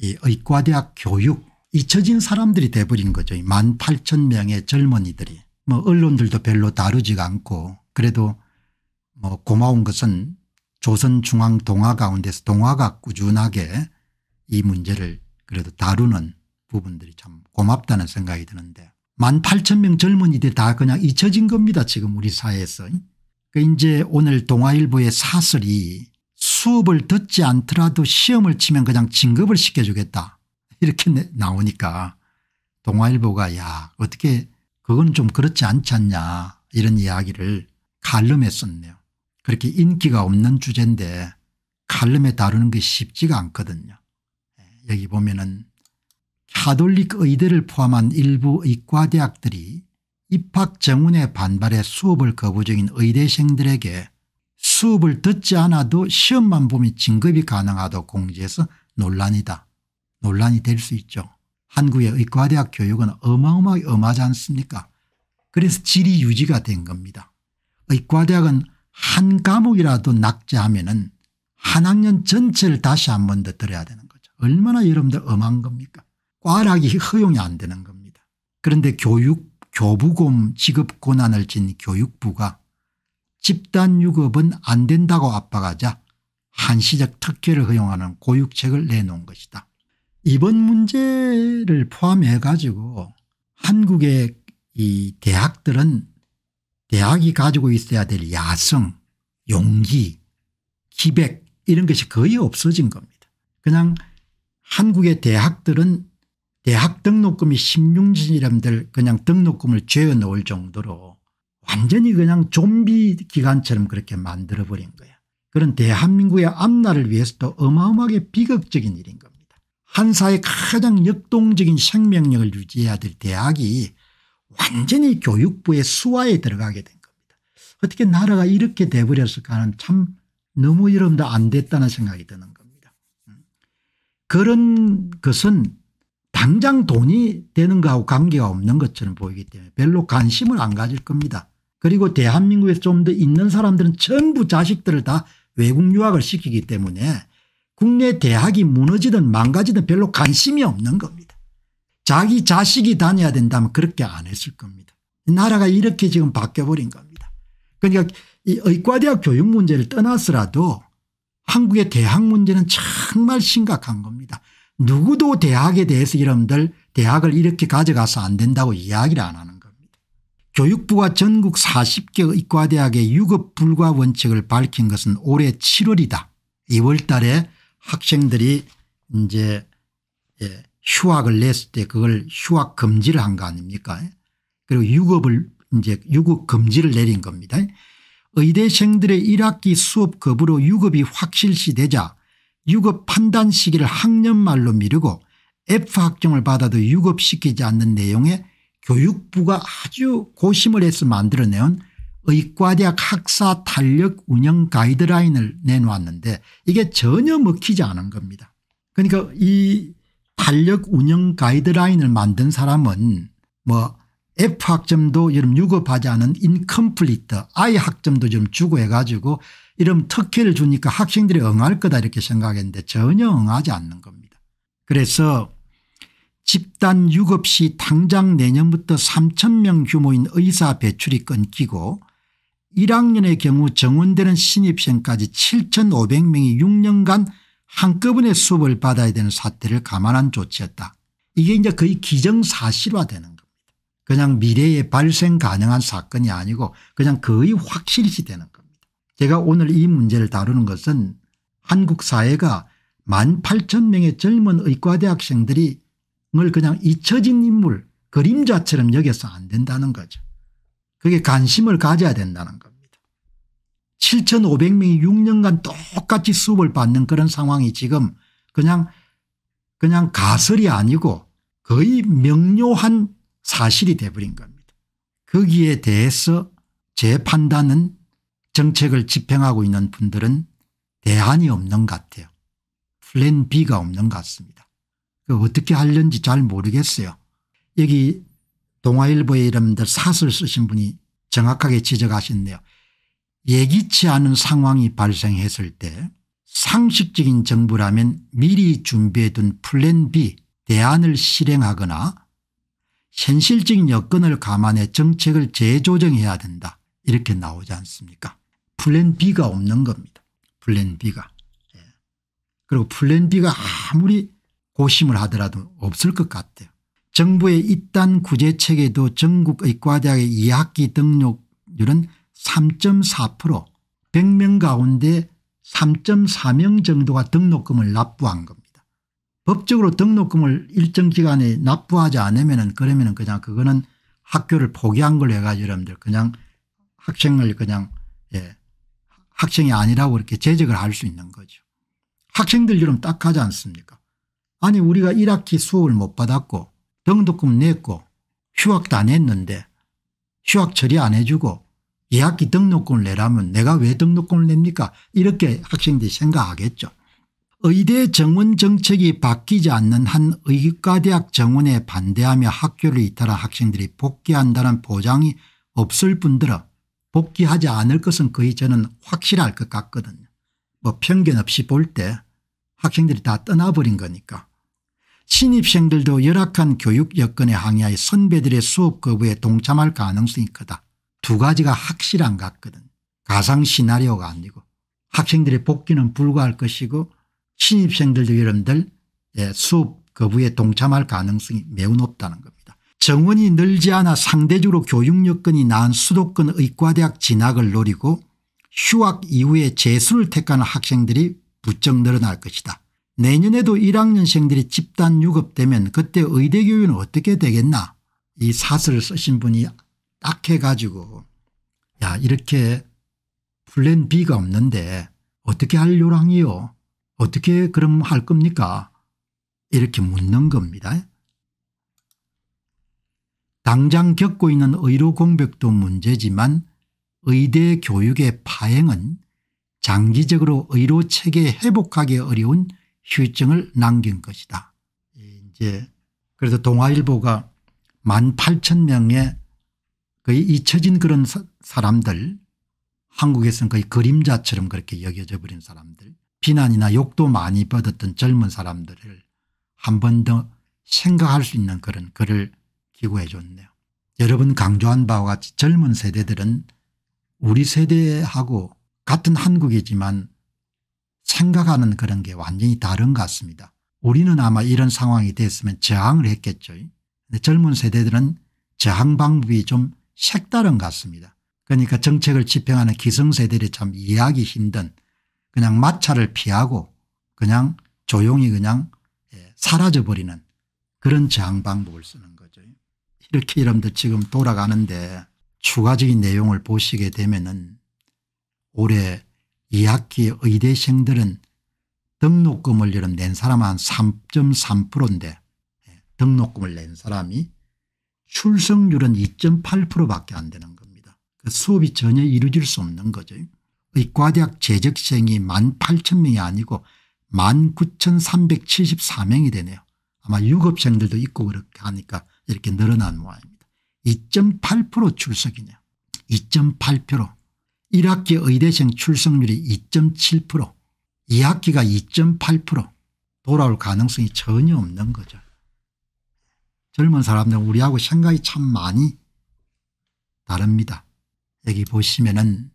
이 의과대학 교육 잊혀진 사람들이 돼버린 거죠. 1만 8천 명의 젊은이들이 뭐 언론들도 별로 다루지가 않고 그래도 뭐 고마운 것은 조선중앙 동화 가운데서 동화가 꾸준하게 이 문제를 그래도 다루는 부분들이 참 고맙다는 생각이 드는데 만 8천 명 젊은이들 이다 그냥 잊혀진 겁니다. 지금 우리 사회에서. 그 이제 오늘 동아일보의 사설이 수업을 듣지 않더라도 시험을 치면 그냥 진급을 시켜주겠다 이렇게 나오니까 동아일보가 야 어떻게 그건 좀 그렇지 않지 않냐 이런 이야기를 칼럼에 썼네요. 그렇게 인기가 없는 주제인데 칼럼에 다루는 게 쉽지가 않거든요. 예, 여기 보면은 카톨릭 의대를 포함한 일부 의과대학들이 입학 정원에 반발해 수업을 거부 중인 의대생들에게 수업을 듣지 않아도 시험만 보면 진급이 가능하다 공지에서 논란이다. 논란이 될 수 있죠. 한국의 의과대학 교육은 어마어마하게 엄하지 않습니까 그래서 질이 유지가 된 겁니다. 의과대학은 한 과목이라도 낙제하면 은한 학년 전체를 다시 한 번 더 들어야 되는 거죠. 얼마나 여러분들 엄한 겁니까 과락이 허용이 안 되는 겁니다. 그런데 교육 교부금 지급 권한을 진 교육부가 집단 유급은 안 된다고 압박하자 한시적 특혜를 허용하는 고육책을 내놓은 것이다. 이번 문제를 포함해 가지고 한국의 이 대학들은 대학이 가지고 있어야 될 야성 용기 기백 이런 것이 거의 없어진 겁니다. 그냥 한국의 대학들은 대학 등록금이 1 6진이들 그냥 등록금을 죄어 넣을 정도로 완전히 그냥 좀비 기관처럼 그렇게 만들어버린 거야. 그런 대한민국의 앞날을 위해서도 어마어마하게 비극적인 일인 겁니다. 한 사회 가장 역동적인 생명력을 유지해야 될 대학이 완전히 교육부의 수화에 들어가게 된 겁니다. 어떻게 나라가 이렇게 돼버렸을까 는참 너무 여러분안 됐다는 생각이 드는 겁니다. 음. 그런 것은 당장 돈이 되는 거하고 관계가 없는 것처럼 보이기 때문에 별로 관심을 안 가질 겁니다. 그리고 대한민국에서 좀 더 있는 사람들은 전부 자식들을 다 외국 유학을 시키기 때문에 국내 대학이 무너지든 망가지든 별로 관심이 없는 겁니다. 자기 자식이 다녀야 된다면 그렇게 안 했을 겁니다. 나라가 이렇게 지금 바뀌어버린 겁니다. 그러니까 이 의과대학 교육 문제를 떠나서라도 한국의 대학 문제는 정말 심각한 겁니다. 누구도 대학에 대해서 여러분들 대학을 이렇게 가져가서 안 된다고 이야기를 안 하는 교육부가 전국 40개 의과대학의 유급 불과 원칙을 밝힌 것은 올해 7월이다. 2월 달에 학생들이 이제 예, 휴학을 냈을 때 그걸 휴학 금지를 한 거 아닙니까? 그리고 유급을 이제 유급 금지를 내린 겁니다. 의대생들의 1학기 수업 거부로 유급이 확실시되자 유급 판단 시기를 학년말로 미루고 F 학점을 받아도 유급시키지 않는 내용의 교육부가 아주 고심을 해서 만들어낸 의과대학 학사 탄력 운영 가이드라인을 내놓았는데 이게 전혀 먹히지 않은 겁니다. 그러니까 이 탄력 운영 가이드라인을 만든 사람은 뭐 F 학점도 여름 유급하지 않은 인컴플리트 I 학점도 좀 주고 해가지고 이런 특혜를 주니까 학생들이 응할 거다 이렇게 생각했는데 전혀 응하지 않는 겁니다. 그래서 집단 유급 시 당장 내년부터 3천 명 규모인 의사 배출이 끊기고 1학년의 경우 정원되는 신입생까지 7,500명이 6년간 한꺼번에 수업을 받아야 되는 사태를 감안한 조치였다. 이게 이제 거의 기정사실화되는 겁니다. 그냥 미래에 발생 가능한 사건이 아니고 그냥 거의 확실시 되는 겁니다. 제가 오늘 이 문제를 다루는 것은 한국 사회가 1만 8천 명의 젊은 의과대학생들이 사람을 그냥 잊혀진 인물 그림자처럼 여겨서 안 된다는 거죠. 그게 관심을 가져야 된다는 겁니다. 7,500명이 6년간 똑같이 수업을 받는 그런 상황이 지금 그냥 그냥 가설이 아니고 거의 명료한 사실이 돼버린 겁니다. 거기에 대해서 제 판단은 정책을 집행하고 있는 분들은 대안이 없는 것 같아요. 플랜 B가 없는 것 같습니다. 그 어떻게 하려는지 잘 모르겠어요. 여기 동아일보에 이름들 사설 쓰신 분이 정확하게 지적하셨네요. 예기치 않은 상황이 발생했을 때 상식적인 정부라면 미리 준비해둔 플랜 B 대안을 실행하거나 현실적인 여건을 감안해 정책을 재조정해야 된다 이렇게 나오지 않습니까 플랜 B가 없는 겁니다. 플랜 B가. 예. 그리고 플랜 B가 아무리 고심을 하더라도 없을 것 같아요. 정부의 입단 구제책에도 전국의 과대학의 2학기 등록률은 3.4% 100명 가운데 3.4명 정도가 등록금을 납부한 겁니다. 법적으로 등록금을 일정 기간에 납부하지 않으면 그러면 그냥 그거는 학교를 포기한 걸 해가지고 여러분들 그냥 학생을 그냥 예 학생이 아니라고 이렇게 제적을 할 수 있는 거죠. 학생들 여러 딱하지 않습니까 아니 우리가 1학기 수업을 못 받았고 등록금 냈고 휴학도 안 했는데 휴학 처리 안 해주고 2학기 등록금을 내라면 내가 왜 등록금을 냅니까 이렇게 학생들이 생각하겠죠. 의대 정원 정책이 바뀌지 않는 한 의과대학 정원에 반대하며 학교를 이탈한 학생들이 복귀한다는 보장이 없을 뿐더러 복귀하지 않을 것은 거의 저는 확실할 것 같거든요. 뭐 편견 없이 볼 때 학생들이 다 떠나버린 거니까. 신입생들도 열악한 교육 여건에 항의하여 선배들의 수업 거부에 동참할 가능성이 크다. 두 가지가 확실한 것 같거든. 가상 시나리오가 아니고 학생들의 복귀는 불과할 것이고 신입생들도 여러분들 예, 수업 거부에 동참할 가능성이 매우 높다는 겁니다. 정원이 늘지 않아 상대적으로 교육 여건이 나은 수도권 의과대학 진학을 노리고 휴학 이후에 재수를 택하는 학생들이 부쩍 늘어날 것이다. 내년에도 1학년생들이 집단 유급되면 그때 의대 교육은 어떻게 되겠나 이 사설을 쓰신 분이 딱 해가지고 야 이렇게 플랜 B가 없는데 어떻게 할 요랑이요 어떻게 그럼 할 겁니까 이렇게 묻는 겁니다. 당장 겪고 있는 의료 공백도 문제지만 의대 교육의 파행은 장기적으로 의료 체계 회복하기 어려운 휴증을 남긴 것이다. 이제 그래서 동아일보가 1만 8천 명의 거의 잊혀진 그런 사람들 한국에서는 거의 그림자처럼 그렇게 여겨져 버린 사람들 비난이나 욕도 많이 받았던 젊은 사람들을 한 번 더 생각할 수 있는 그런 글을 기고해 줬네요. 여러 번 강조한 바와 같이 젊은 세대들은 우리 세대하고 같은 한국이지만 생각하는 그런 게 완전히 다른 것 같습니다. 우리는 아마 이런 상황이 됐으면 저항을 했겠죠. 근데 젊은 세대들은 저항 방법이 좀 색다른 것 같습니다. 그러니까 정책을 집행하는 기성세대들이 참 이해하기 힘든 그냥 마찰을 피하고 그냥 조용히 그냥 예, 사라져버리는 그런 저항 방법을 쓰는 거죠. 이렇게 여러분들 지금 돌아가는데 추가적인 내용을 보시게 되면 은 올해 2학기 의대생들은 등록금을 예를 낸 사람 한 3.3%인데 예, 등록금을 낸 사람이 출석률은 2.8%밖에 안 되는 겁니다. 그 수업이 전혀 이루어질 수 없는 거죠. 의과대학 재적생이 1만 8천 명이 아니고 1만 9,374명이 되네요. 아마 유급생들도 있고 그렇게 하니까 이렇게 늘어난 모양입니다. 2.8% 출석이네요. 2.8%. 1학기 의대생 출석률이 2.7% 2학기가 2.8% 돌아올 가능성이 전혀 없는 거죠. 젊은 사람들 우리하고 생각이 참 많이 다릅니다. 여기 보시면 은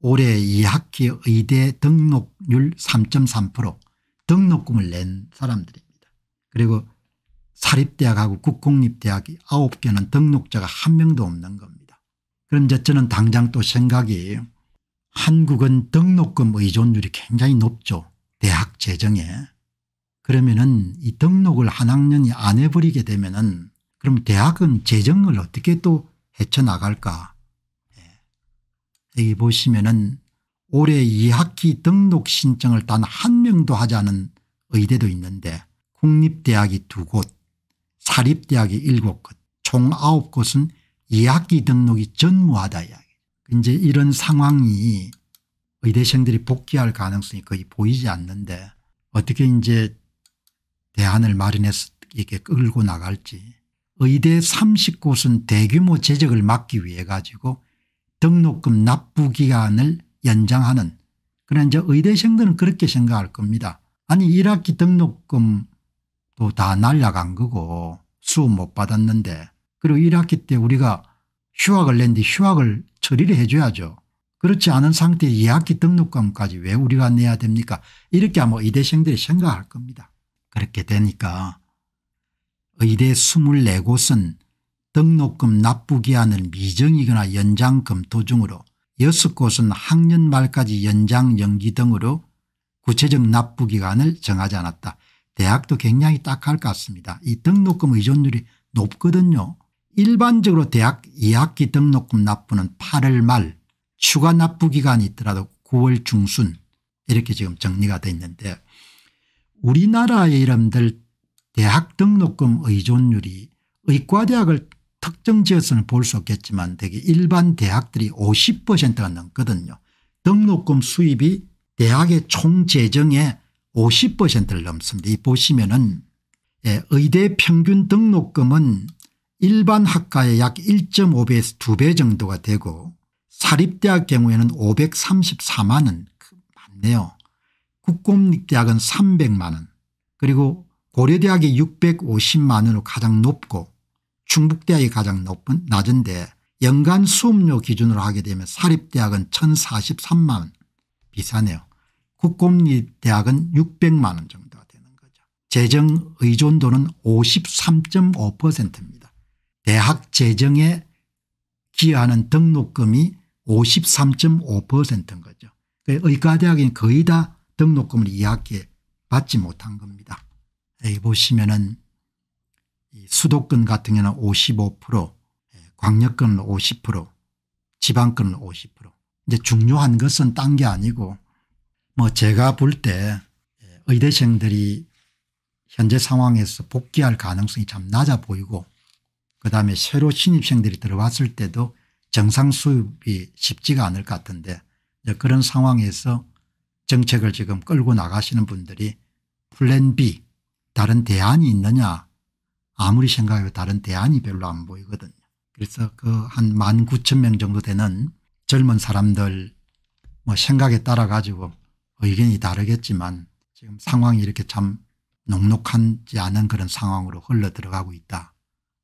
올해 2학기 의대 등록률 3.3% 등록금을 낸 사람들입니다. 그리고 사립대학하고 국공립대학이 9개는 등록자가 한 명도 없는 겁니다. 그럼 이제 저는 당장 또 생각이 한국은 등록금 의존율이 굉장히 높죠. 대학 재정에. 그러면은 이 등록을 한 학년이 안 해버리게 되면은 그럼 대학은 재정을 어떻게 또 헤쳐나갈까. 예. 여기 보시면은 올해 2학기 등록 신청을 단 한 명도 하지 않은 의대도 있는데 국립대학이 두곳 사립대학이 일곱 곳총 아홉 곳은 예학기 등록이 전무하다 이야기. 이제 이런 상황이 의대생들이 복귀할 가능성이 거의 보이지 않는데 어떻게 이제 대안을 마련해서 이게 끌고 나갈지 의대 30곳은 대규모 제적을 막기 위해 가지고 등록금 납부 기간을 연장하는 그런 이제 의대생들은 그렇게 생각할 겁니다. 아니 1학기 등록금도 다 날라간 거고 수업 못 받았는데 그리고 1학기 때 우리가 휴학을 낸 뒤 휴학을 처리를 해줘야죠. 그렇지 않은 상태에 2학기 등록금까지 왜 우리가 내야 됩니까 이렇게 아마 의대생들이 생각할 겁니다. 그렇게 되니까 의대 24곳은 등록금 납부기한을 미정이거나 연장 검토 중으로 6곳은 학년 말까지 연장 연기 등으로 구체적 납부기간을 정하지 않았다. 대학도 굉장히 딱할 것 같습니다. 이 등록금 의존율이 높거든요. 일반적으로 대학 2학기 등록금 납부는 8월 말 추가 납부 기간이 있더라도 9월 중순 이렇게 지금 정리가 돼 있는데 우리나라의 이름들 대학 등록금 의존율이 의과대학을 특정 지어서는볼 수 없겠지만 되게 일반 대학들이 50%가 넘거든요. 등록금 수입이 대학의 총 재정의 50%를 넘습니다. 이 보시면은 예, 의대 평균 등록금은 일반 학과의 약 1.5배에서 2배 정도가 되고 사립대학 경우에는 534만원 그 많네요. 국공립대학은 300만원 그리고 고려대학이 650만원으로 가장 높고 충북대학이 가장 높은 낮은데 연간 수업료 기준으로 하게 되면 사립대학은 1043만원 비싸네요. 국공립대학은 600만원 정도가 되는 거죠. 재정 의존도는 53.5%입니다. 대학 재정에 기여하는 등록금이 53.5%인 거죠. 그 의과대학은 거의 다 등록금을 2학기에 받지 못한 겁니다. 여기 보시면은 수도권 같은 경우는 55% 예, 광역권은 50% 지방권은 50% 이제 중요한 것은 딴 게 아니고 뭐 제가 볼때 예, 의대생들이 현재 상황에서 복귀할 가능성이 참 낮아 보이고 그다음에 새로 신입생들이 들어왔을 때도 정상 수입이 쉽지가 않을 것 같은데 그런 상황에서 정책을 지금 끌고 나가시는 분들이 플랜 B 다른 대안이 있느냐 아무리 생각해도 다른 대안이 별로 안 보이거든요. 그래서 그한 19,000명 정도 되는 젊은 사람들 뭐 생각에 따라 가지고 의견이 다르겠지만 지금 상황이 이렇게 참 녹록하지 않은 그런 상황으로 흘러 들어가고 있다.